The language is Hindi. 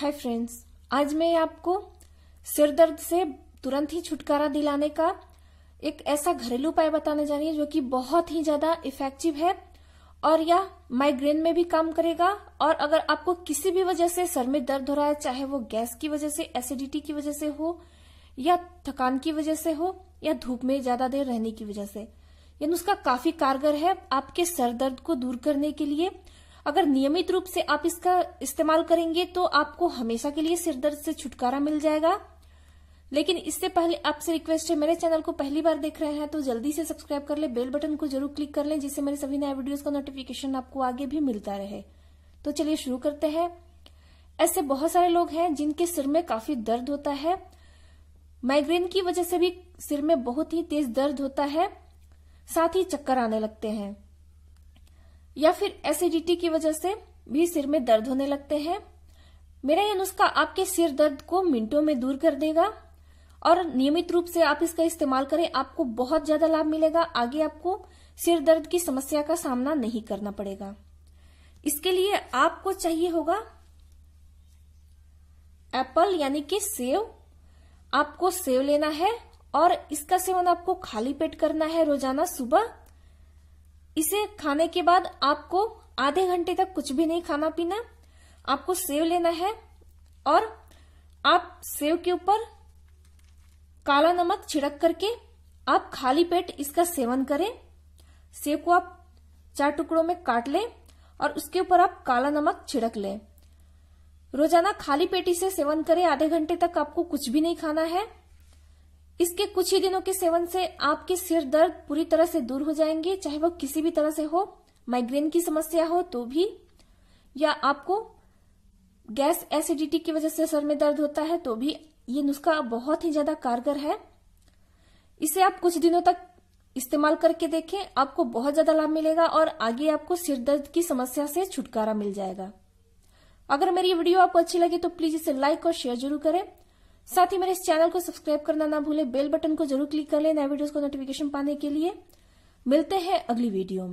हाय फ्रेंड्स आज मैं आपको सिर दर्द से तुरंत ही छुटकारा दिलाने का एक ऐसा घरेलू उपाय बताने जा रही है जो कि बहुत ही ज्यादा इफेक्टिव है और यह माइग्रेन में भी काम करेगा और अगर आपको किसी भी वजह से सर में दर्द हो रहा है चाहे वो गैस की वजह से एसिडिटी की वजह से हो या थकान की वजह से हो या धूप में ज्यादा देर रहने की वजह से यह नुस्खा काफी कारगर है आपके सर दर्द को दूर करने के लिए अगर नियमित रूप से आप इसका इस्तेमाल करेंगे तो आपको हमेशा के लिए सिरदर्द से छुटकारा मिल जाएगा लेकिन इससे पहले आपसे रिक्वेस्ट है मेरे चैनल को पहली बार देख रहे हैं तो जल्दी से सब्सक्राइब कर ले बेल बटन को जरूर क्लिक कर लें जिससे मेरे सभी नए वीडियोस का नोटिफिकेशन आपको आगे भी मिलता रहे तो चलिए शुरू करते हैं ऐसे बहुत सारे लोग हैं जिनके सिर में काफी दर्द होता है माइग्रेन की वजह से भी सिर में बहुत ही तेज दर्द होता है साथ ही चक्कर आने लगते हैं या फिर एसिडिटी की वजह से भी सिर में दर्द होने लगते हैं मेरा यह नुस्खा आपके सिर दर्द को मिनटों में दूर कर देगा और नियमित रूप से आप इसका इस्तेमाल करें आपको बहुत ज्यादा लाभ मिलेगा आगे आपको सिर दर्द की समस्या का सामना नहीं करना पड़ेगा इसके लिए आपको चाहिए होगा एप्पल यानी कि सेव आपको सेव लेना है और इसका सेवन आपको खाली पेट करना है रोजाना सुबह इसे खाने के बाद आपको आधे घंटे तक कुछ भी नहीं खाना पीना आपको सेव लेना है और आप सेव के ऊपर काला नमक छिड़क करके आप खाली पेट इसका सेवन करें सेव को आप चार टुकड़ों में काट लें और उसके ऊपर आप काला नमक छिड़क लें रोजाना खाली पेट इसे सेवन करें आधे घंटे तक आपको कुछ भी नहीं खाना है इसके कुछ ही दिनों के सेवन से आपके सिर दर्द पूरी तरह से दूर हो जाएंगे चाहे वो किसी भी तरह से हो माइग्रेन की समस्या हो तो भी या आपको गैस एसिडिटी की वजह से सर में दर्द होता है तो भी ये नुस्खा बहुत ही ज्यादा कारगर है इसे आप कुछ दिनों तक इस्तेमाल करके देखें आपको बहुत ज्यादा लाभ मिलेगा और आगे आपको सिर दर्द की समस्या से छुटकारा मिल जाएगा अगर मेरी वीडियो आपको अच्छी लगी तो प्लीज इसे लाइक और शेयर जरूर करें साथ ही मेरे इस चैनल को सब्सक्राइब करना ना भूले बेल बटन को जरूर क्लिक कर लें नए वीडियोस को नोटिफिकेशन पाने के लिए मिलते हैं अगली वीडियो में